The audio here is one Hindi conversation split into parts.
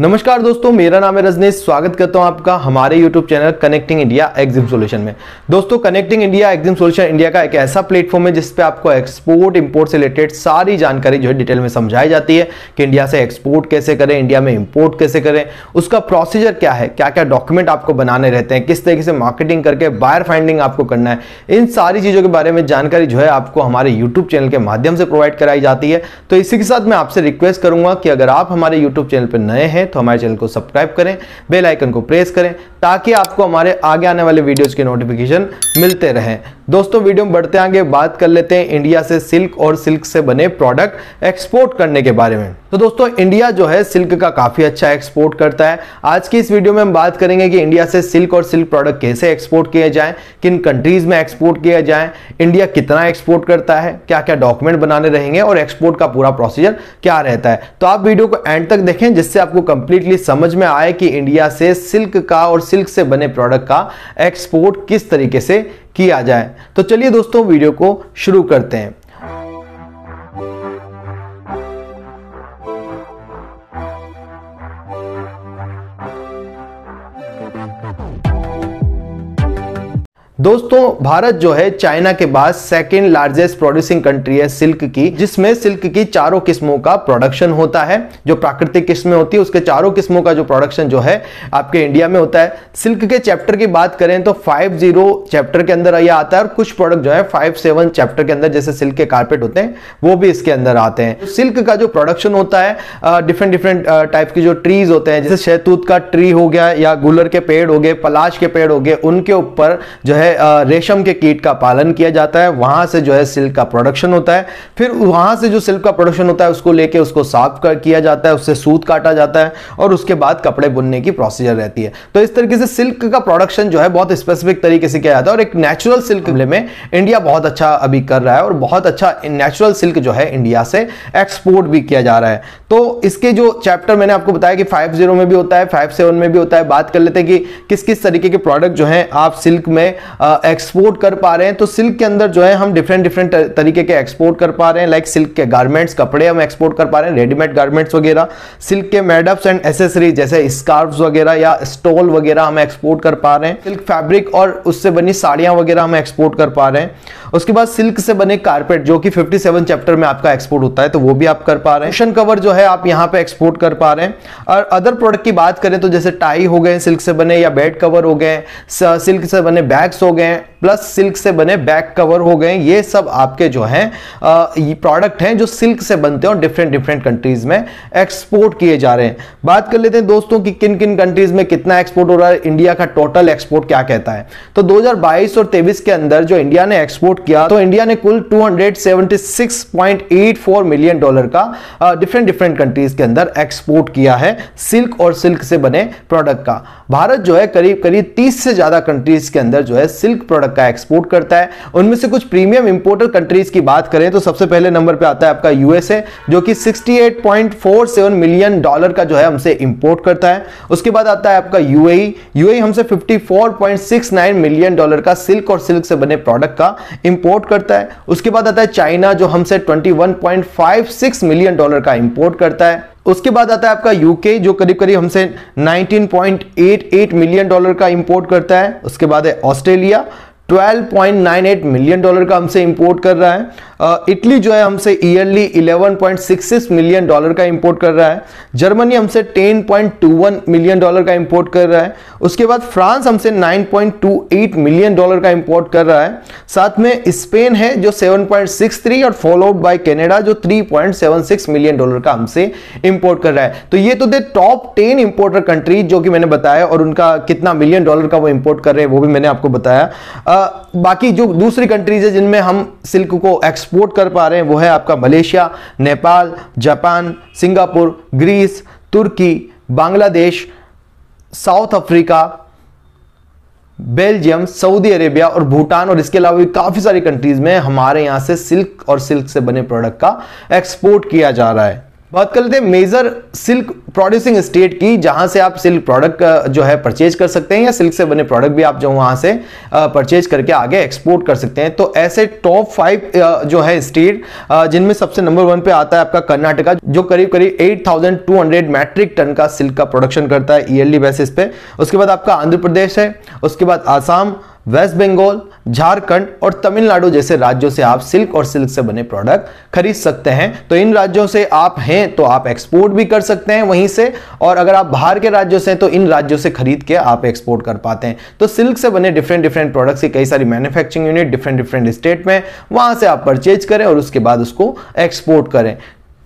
नमस्कार दोस्तों मेरा नाम है रजनीश स्वागत करता हूं आपका हमारे YouTube channel connecting India EXIM solution में दोस्तों connecting India EXIM solution India का एक ऐसा प्लेटफॉर्म है जिस पे आपको एक्सपोर्ट इंपोर्ट से रिलेटेड सारी जानकारी जो है डिटेल में समझाई जाती है कि इंडिया से एक्सपोर्ट कैसे करें इंडिया में इम्पोर्ट कैसे करें उसका प्रोसीजर क्या है क्या क्या डॉक्यूमेंट आपको बनाने रहते हैं किस तरीके से मार्केटिंग करके बायर फाइंडिंग आपको करना है इन सारी चीज़ों के बारे में जानकारी जो है आपको हमारे यूट्यूब चैनल के माध्यम से प्रोवाइड कराई जाती है तो इसी के साथ मैं आपसे रिक्वेस्ट करूंगा कि अगर आप हमारे यूट्यूब चैनल पर नए हैं हैं तो हमारे चैनल को सब्सक्राइब करें बेल आइकन को प्रेस करें ताकि आपको हमारे आगे आने वाले वीडियोज़ के नोटिफिकेशन मिलते रहें दोस्तों वीडियो में बढ़ते आगे बात कर लेते हैं इंडिया से सिल्क और सिल्क से बने प्रोडक्ट एक्सपोर्ट करने के बारे में तो दोस्तों इंडिया जो है सिल्क का काफी अच्छा एक्सपोर्ट करता है आज की इस वीडियो में हम बात करेंगे कि इंडिया से सिल्क और सिल्क प्रोडक्ट कैसे एक्सपोर्ट किए जाए किन कंट्रीज में एक्सपोर्ट किया जाए इंडिया कितना एक्सपोर्ट करता है क्या क्या डॉक्यूमेंट बनाने रहेंगे और एक्सपोर्ट का पूरा प्रोसीजर क्या रहता है तो आप वीडियो को एंड तक देखें जिससे आपको कंप्लीटली समझ में आए कि इंडिया से सिल्क का और सिल्क से बने प्रोडक्ट का एक्सपोर्ट किस तरीके से किया जाए तो चलिए दोस्तों वीडियो को शुरू करते हैं दोस्तों भारत जो है चाइना के बाद सेकेंड लार्जेस्ट प्रोड्यूसिंग कंट्री है सिल्क की जिसमें सिल्क की चारों किस्मों का प्रोडक्शन होता है जो प्राकृतिक किस्में होती है उसके चारों किस्मों का जो प्रोडक्शन जो है आपके इंडिया में होता है सिल्क के चैप्टर की बात करें तो फाइव जीरो चैप्टर के अंदर यह आता है और कुछ प्रोडक्ट जो है फाइव सेवन चैप्टर के अंदर जैसे सिल्क के कारपेट होते हैं वो भी इसके अंदर आते हैं तो सिल्क का जो प्रोडक्शन होता है डिफरेंट डिफरेंट टाइप के जो ट्रीज होते हैं जैसे शहतूत का ट्री हो गया या गुलर के पेड़ हो गए पलाश के पेड़ हो गए उनके ऊपर जो है रेशम के कीट का पालन किया जाता है वहां से जो है सिल्क का प्रोडक्शन होता है फिर वहां से जो सिल्क का प्रोडक्शन होता है उसको लेके उसको साफ किया जाता है उससे सूत काटा जाता है और उसके बाद कपड़े बुनने की प्रोसीजर रहती है तो इस तरीके से सिल्क का प्रोडक्शन जो है बहुत स्पेसिफिक तरीके से किया जाता है और एक नेचुरल सिल्क में इंडिया बहुत अच्छा अभी कर रहा है और बहुत अच्छा नेचुरल सिल्क जो है इंडिया से एक्सपोर्ट भी किया जा रहा है तो इसके जो चैप्टर मैंने आपको बताया कि फाइव जीरो में भी होता है फाइव सेवन में भी होता है बात कर लेते हैं कि किस किस तरीके के प्रोडक्ट जो है आप सिल्क में एक्सपोर्ट कर पा रहे हैं तो सिल्क के अंदर जो है हम डिफरेंट डिफरेंट तरीके के एक्सपोर्ट कर पा रहे हैं लाइक सिल्क के गारमेंट्स कपड़े हम एक्सपोर्ट कर पा रहे हैं रेडीमेड गारमेंट्स वगैरह सिल्क के मेडअप्स एंड एसेसरीज जैसे स्कार्फ वगैरह या स्टॉल वगैरह हम एक्सपोर्ट कर पा रहे हैं सिल्क फैब्रिक और उससे बनी साड़ियाँ वगैरह हम एक्सपोर्ट कर पा रहे हैं उसके बाद सिल्क से बने कारपेट जो कि 57 चैप्टर में आपका एक्सपोर्ट होता है तो वो भी आप कर पा रहे हैं कवर जो है आप यहाँ पे एक्सपोर्ट कर पा रहे हैं और अदर प्रोडक्ट की बात करें तो जैसे टाई हो गए सिल्क से बने या बेड कवर हो गए सिल्क से बने बैग्स हो गए प्लस सिल्क से बने बैक कवर हो गए ये सब आपके जो हैं प्रोडक्ट हैं जो सिल्क से बनते हैं और डिफरेंट डिफरेंट कंट्रीज में एक्सपोर्ट किए जा रहे हैं बात कर लेते हैं दोस्तों कि किन किन कंट्रीज में कितना एक्सपोर्ट हो रहा है इंडिया का टोटल एक्सपोर्ट क्या कहता है तो 2022 और 23 के अंदर जो इंडिया ने एक्सपोर्ट किया तो इंडिया ने कुल 276.84 मिलियन डॉलर का डिफरेंट डिफरेंट कंट्रीज के अंदर एक्सपोर्ट किया है सिल्क और सिल्क से बने प्रोडक्ट का भारत जो है करीब करीब 30 से ज्यादा कंट्रीज के अंदर जो है सिल्क प्रोडक्ट का एक्सपोर्ट करता है उनमें से कुछ प्रीमियम इंपोर्टर कंट्रीज की बात करें तो सबसे पहले नंबर पे आता है आपका यूएसए जो कि 68.47 मिलियन डॉलर का जो है हमसे इंपोर्ट करता है उसके बाद आता है आपका यूएई यूएई e, e हमसे 54.69 मिलियन डॉलर का सिल्क और सिल्क से बने प्रोडक्ट का इंपोर्ट करता है उसके बाद आता है चाइना जो हमसे 21.56 मिलियन डॉलर का इंपोर्ट करता है उसके बाद आता है आपका यूके जो करीब करीब हमसे 19.88 मिलियन डॉलर का इंपोर्ट करता है उसके बाद है ऑस्ट्रेलिया 12.98 मिलियन डॉलर का हमसे इंपोर्ट कर रहा है इटली जो है हमसे ईयरली 11.66 मिलियन डॉलर का इंपोर्ट कर रहा है जर्मनी हमसे 10.21 मिलियन डॉलर का इंपोर्ट कर रहा है उसके बाद फ्रांस हमसे 9.28 मिलियन डॉलर का इंपोर्ट कर रहा है साथ में स्पेन है जो 7.63 और फॉलोड बाय कनाडा जो 3.76 मिलियन डॉलर का हमसे इंपोर्ट कर रहा है तो ये तो the top ten importer countries जो कि मैंने बताया और उनका कितना मिलियन डॉलर का वो इंपोर्ट कर रहे हैं वो भी मैंने आपको बताया आ, बाकी जो दूसरी कंट्रीज है जिनमें हम सिल्क को एक्स एक्सपोर्ट कर पा रहे हैं वो है आपका Malaysia Nepal Japan Singapore Greece तुर्की Bangladesh South Africa Belgium Saudi Arabia और भूटान और इसके अलावा भी काफ़ी सारी कंट्रीज़ में हमारे यहाँ से सिल्क और सिल्क से बने प्रोडक्ट का एक्सपोर्ट किया जा रहा है बात कर लेते हैं मेजर सिल्क प्रोड्यूसिंग स्टेट की जहां से आप सिल्क प्रोडक्ट जो है परचेज कर सकते हैं या सिल्क से बने प्रोडक्ट भी आप जो वहां से परचेज करके आगे एक्सपोर्ट कर सकते हैं तो ऐसे टॉप फाइव जो है स्टेट जिनमें सबसे नंबर वन पे आता है आपका कर्नाटका जो करीब करीब 8,200 मैट्रिक टन का सिल्क का प्रोडक्शन करता है ईयरली बेसिस पे उसके बाद आपका आंध्र प्रदेश है उसके बाद आसाम वेस्ट बंगाल झारखंड और तमिलनाडु जैसे राज्यों से आप सिल्क और सिल्क से बने प्रोडक्ट खरीद सकते हैं तो इन राज्यों से आप हैं तो आप एक्सपोर्ट भी कर सकते हैं वहीं से और अगर आप बाहर के राज्यों से हैं तो इन राज्यों से खरीद के आप एक्सपोर्ट कर पाते हैं तो सिल्क से बने डिफरेंट डिफरेंट प्रोडक्ट्स की कई सारी manufacturing unit different different state में वहां से आप परचेज करें और उसके बाद उसको एक्सपोर्ट करें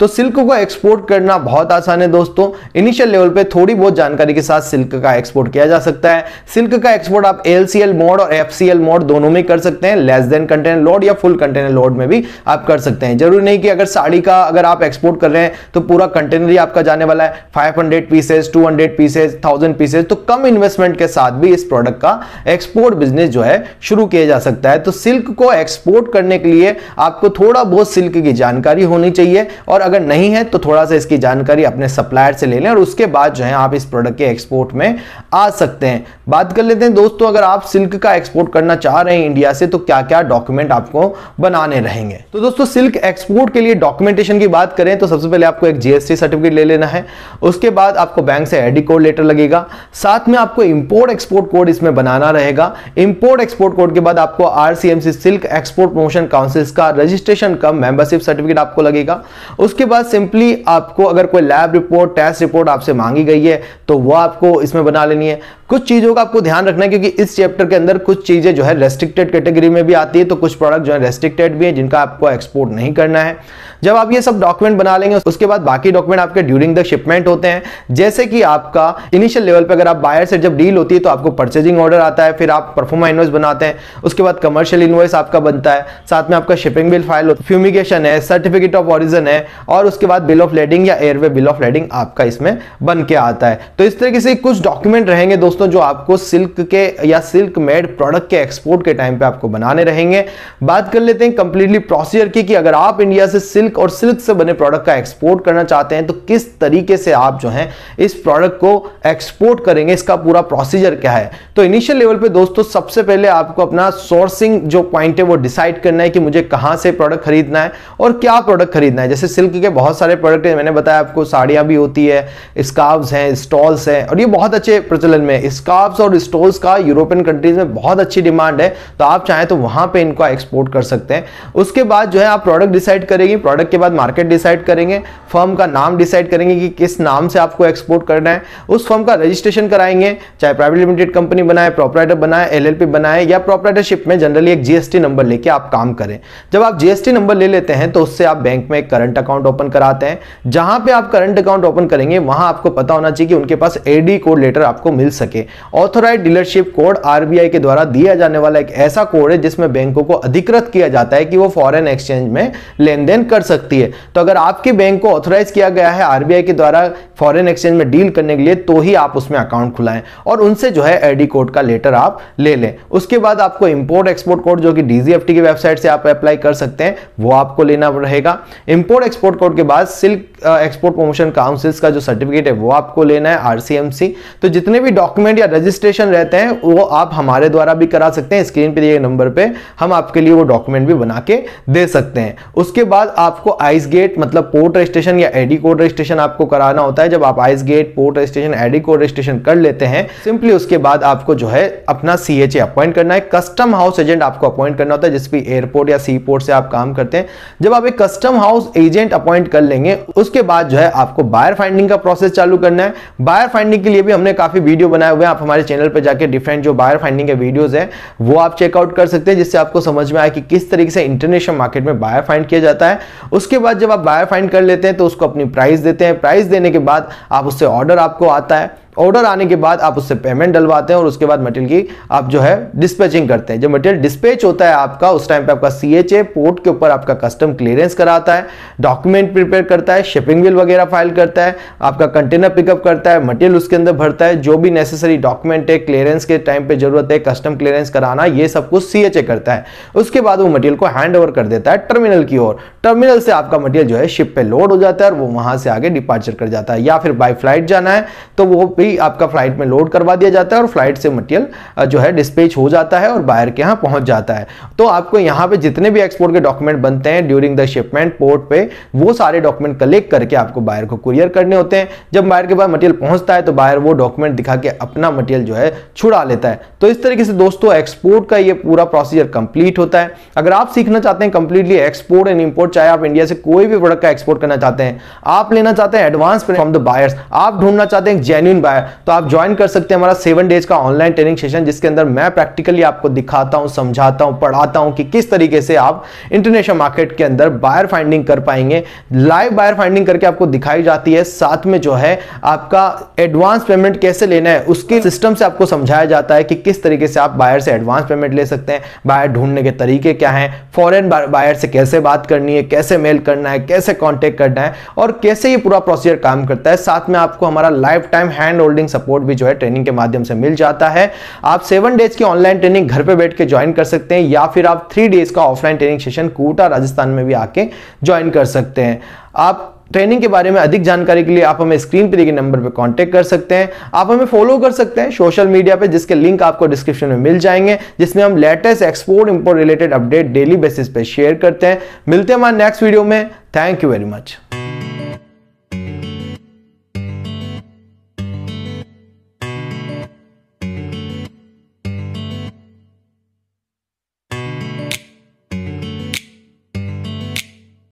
तो सिल्क को एक्सपोर्ट करना बहुत आसान है दोस्तों इनिशियल लेवल पे थोड़ी बहुत जानकारी के साथ सिल्क का एक्सपोर्ट किया जा सकता है सिल्क का एक्सपोर्ट आप एल मोड और एफ मोड दोनों में कर सकते हैं लेस देन कंटेनर लोड या फुल कंटेनर लोड में भी आप कर सकते हैं जरूरी नहीं कि अगर साड़ी का अगर आप एक्सपोर्ट कर रहे हैं तो पूरा कंटेनर ही आपका जाने वाला है pieces two hundred pieces thousand pieces तो कम इन्वेस्टमेंट के साथ भी इस प्रोडक्ट का एक्सपोर्ट बिजनेस जो है शुरू किया जा सकता है तो सिल्क को एक्सपोर्ट करने के लिए आपको थोड़ा बहुत सिल्क की जानकारी होनी चाहिए और अगर नहीं है तो थोड़ा सा इसकी जानकारी अपने सप्लायर से ले लें और उसके बाद जो है आप इस प्रोडक्ट के एक्सपोर्ट में आ सकते हैं बात कर लेते हैं दोस्तों अगर आप सिल्क का एक्सपोर्ट करना चाह रहे हैं इंडिया से तो क्या क्या डॉक्यूमेंट आपको बनाने रहेंगे तो दोस्तों सिल्क एक्सपोर्ट के लिए डॉक्यूमेंटेशन की बात करें तो सबसे पहले आपको एक जीएसटी सर्टिफिकेट ले लेना है उसके बाद आपको बैंक से आईडी कोड लेटर लगेगा साथ में आपको इंपोर्ट एक्सपोर्ट कोड इसमें बनाना रहेगा इंपोर्ट एक्सपोर्ट कोड के बाद आपको RCMC silk export promotion council का रजिस्ट्रेशन का मेंबरशिप सर्टिफिकेट आपको लगेगा उसके उसके बाद सिंपली आपको अगर कोई लैब रिपोर्ट टेस्ट रिपोर्ट आपसे मांगी गई है तो वो आपको इसमें बना लेनी है कुछ चीज़ों का आपको ध्यान रखना है क्योंकि इस चैप्टर के अंदर कुछ चीज़ें जो है रेस्ट्रिक्टेड कैटेगरी में भी आती है तो कुछ प्रोडक्ट जो है रेस्ट्रिक्टेड भी है जिनका आपको एक्सपोर्ट नहीं करना है जब आप ये सब डॉक्यूमेंट बना लेंगे उसके बाद बाकी डॉक्यूमेंट आपके ड्यूरिंग द शिपमेंट होते हैं जैसे कि आपका इनिशियल लेवल पर अगर आप बायर से जब डील होती है तो आपको परचेजिंग ऑर्डर आता है फिर आप परफॉर्मा इन्वॉइस बनाते हैं उसके बाद कमर्शियल इन्वॉइस आपका बनता है साथ में आपका शिपिंग बिल फाइल फ्यूमिकेशन है सर्टिफिकेट ऑफ ऑरिजन है और उसके बाद बिल ऑफ लेडिंग या एयरवे बिल ऑफ लेडिंग आपका इसमें बन के आता है तो इस तरीके से कुछ डॉक्यूमेंट रहेंगे दोस्तों जो आपको सिल्क के या सिल्क मेड प्रोडक्ट के एक्सपोर्ट के टाइम पे आपको बनाने रहेंगे बात कर लेते हैं कंप्लीटली प्रोसीजर की कि अगर आप इंडिया से सिल्क और सिल्क से बने प्रोडक्ट का एक्सपोर्ट करना चाहते हैं तो किस तरीके से आप जो है इस प्रोडक्ट को एक्सपोर्ट करेंगे इसका पूरा प्रोसीजर क्या है तो इनिशियल लेवल पे दोस्तों सबसे पहले आपको अपना सोर्सिंग जो पॉइंट है वो डिसाइड करना है कि मुझे कहां से प्रोडक्ट खरीदना है और क्या प्रोडक्ट खरीदना है जैसे सिल्क क्योंकि के बहुत सारे प्रोडक्ट मैंने बताया आपको साड़ियाँ भी होती है स्कार्व्स हैं स्टॉल्स हैं और ये बहुत अच्छे प्रचलन में स्कार्व्स और स्टॉल्स का यूरोपियन कंट्रीज में बहुत अच्छी डिमांड है तो आप चाहें तो वहाँ पर इनको एक्सपोर्ट कर सकते हैं उसके बाद जो है आप प्रोडक्ट डिसाइड करेंगे प्रोडक्ट के बाद मार्केट डिसाइड करेंगे फर्म का नाम डिसाइड करेंगे कि किस नाम से आपको एक्सपोर्ट करना है उस फर्म का रजिस्ट्रेशन कराएंगे चाहे प्राइवेट लिमिटेड कंपनी बनाए प्रोपराइटर बनाए एलएलपी बनाए या प्रोपराइटरशिप में जनरली एक जीएसटी नंबर लेके आप काम करें जब आप जीएसटी नंबर ले लेते हैं तो उससे आप बैंक में करंट अकाउंट ओपन कराते हैं जहां पे आप करंट अकाउंट ओपन करेंगे वहां आपको पता होना चाहिए कि उनके पास एडी कोड लेटर आपको मिल सके ऑथोराइज डीलरशिप कोड आरबीआई के द्वारा दिया जाने वाला एक ऐसा कोड है जिसमें बैंकों को अधिकृत किया जाता है कि वो फॉरन एक्सचेंज में लेन देन कर सकती है तो अगर आपके बैंक को ऑथोराइज किया गया है आरबीआई के द्वारा फॉरन एक्सचेंज में डील करने के लिए तो ही आप उसमें अकाउंट खुलाएं और उनसे जो है एडी कोड का लेटर आप ले लें उसके बाद आपको इंपोर्ट एक्सपोर्ट कोड जो कि डीजीएफटी की वेबसाइट से आप अप्लाई कर सकते हैं वो आपको लेना रहेगा इंपोर्ट एक्सपोर्ट एक्सपोर्ट कोड के बाद सिल्क एक्सपोर्ट प्रमोशन काउंसिल्स का जो सर्टिफिकेट है वो आपको लेना है आरसीएमसी तो जितने भी डॉक्यूमेंट या रजिस्ट्रेशन रहते हैं वो आप हमारे द्वारा भी करा सकते हैं स्क्रीन पर दिए नंबर पर हम आपके लिए वो डॉक्यूमेंट भी बना के दे सकते हैं उसके बाद आपको आइस गेट मतलब पोर्ट रजिस्ट्रेशन या एडी कोड रजिस्ट्रेशन आपको कराना होता है जब आप ice gate port registration AD code registration कर लेते हैं सिंपली उसके बाद आपको जो है अपना सी एच अपॉइंट करना है कस्टम हाउस एजेंट आपको अपॉइंट करना होता है जिस भी एयरपोर्ट या सी पोर्ट से आप काम करते हैं जब आप एक custom house agent appoint appoint कर लेंगे उसके बाद जो है आपको बायर फाइंडिंग का प्रोसेस चालू करना है बायर फाइंडिंग के लिए भी हमने काफ़ी वीडियो बनाए हुए हैं आप हमारे चैनल पर जाकर डिफरेंट जो बायर फाइंडिंग के वीडियोज़ है वो आप चेकआउट कर सकते हैं जिससे आपको समझ में आए कि किस तरीके से इंटरनेशनल मार्केट में बायर फाइंड किया जाता है उसके बाद जब आप बायर फाइंड कर लेते हैं तो उसको अपनी प्राइस देते हैं प्राइस देने के बाद आप उससे ऑर्डर आपको आता है ऑर्डर आने के बाद आप उससे पेमेंट डलवाते हैं और उसके बाद मटेरियल की आप जो है डिस्पैचिंग करते हैं जब मटेरियल डिस्पैच होता है आपका उस टाइम पे आपका सी पोर्ट के ऊपर आपका कस्टम क्लियरेंस कराता है डॉक्यूमेंट प्रिपेयर करता है शिपिंग बिल वगैरह फाइल करता है आपका कंटेनर पिकअप करता है मटेरियल उसके अंदर भरता है जो भी नेसेसरी डॉक्यूमेंट है क्लियरेंस के टाइम पे जरूरत है कस्टम क्लियरेंस कराना ये सब कुछ सी करता है उसके बाद वो मटेरियल को हैंड ओवर कर देता है टर्मिनल की ओर टर्मिनल से आपका मटेरियल जो है शिप पे लोड हो जाता है और वो वहां से आगे डिपार्चर कर जाता है या फिर बाई फ्लाइट जाना है तो वो भी ही आपका फ्लाइट में लोड करवा दिया जाता है और फ्लाइट से मटेरियल जो है डिस्पेच हो जाता है और बायर के यहाँ पहुँच जाता है तो आपको यहाँ पर जितने भी एक्सपोर्ट के डॉक्यूमेंट बनते हैं ड्यूरिंग द शिपमेंट पोर्ट पर वो सारे डॉक्यूमेंट कलेक्ट करके आपको बायर को कुरियर करने होते हैं जब बायर के पास मटेरियल पहुँचता है तो बायर वो डॉक्यूमेंट दिखा के अपना मटेरियल जो है छुड़ा लेता है तो इस तरीके से दोस्तों एक्सपोर्ट का ये पूरा प्रोसीजर कंप्लीट होता है अगर आप सीखना चाहते हैं कंप्लीटली एक्सपोर्ट एंड इंपोर्ट चाहे आप इंडिया से कोई भी प्रोडक्ट का एक्सपोर्ट करना चाहते हैं आप लेना चाहते हैं एडवांस फ्रॉम द बायर्स आप ढूंढना चाहते हैं जेन्यून रहा है तो आप ज्वाइन कर सकते हैं हमारा सेवन डेज का ऑनलाइन ट्रेनिंग सेशन जिसके अंदर मैं प्रैक्टिकली आपको दिखाता हूं समझाता हूं पढ़ाता हूं कि किस तरीके से आप इंटरनेशनल मार्केट के अंदर बायर फाइंडिंग कर पाएंगे लाइव बायर फाइंडिंग करके आपको दिखाई जाती है साथ में जो है आपका एडवांस पेमेंट कैसे लेना है उसके सिस्टम से आपको समझाया जाता है कि किस तरीके से आप बायर से एडवांस पेमेंट ले सकते हैं बायर ढूंढने के तरीके क्या हैं फॉरन बायर से कैसे बात करनी है कैसे मेल करना है कैसे कॉन्टेक्ट करना है और कैसे ये पूरा प्रोसीजर काम करता है साथ में आपको हमारा lifetime hand hand holding support भी जो है ट्रेनिंग के माध्यम से मिल जाता है आप सेवन डेज की ऑनलाइन ट्रेनिंग घर पर बैठ के ज्वाइन कर सकते हैं या फिर आप थ्री डेज का offline training session Kota Rajasthan में भी आके ज्वाइन कर सकते हैं आप ट्रेनिंग के बारे में अधिक जानकारी के लिए आप हमें स्क्रीन पर दिखे नंबर पर कांटेक्ट कर सकते हैं आप हमें फॉलो कर सकते हैं सोशल मीडिया पे जिसके लिंक आपको डिस्क्रिप्शन में मिल जाएंगे जिसमें हम latest export import related update daily basis पे शेयर करते हैं मिलते हैं हमारे नेक्स्ट वीडियो में थैंक यू वेरी मच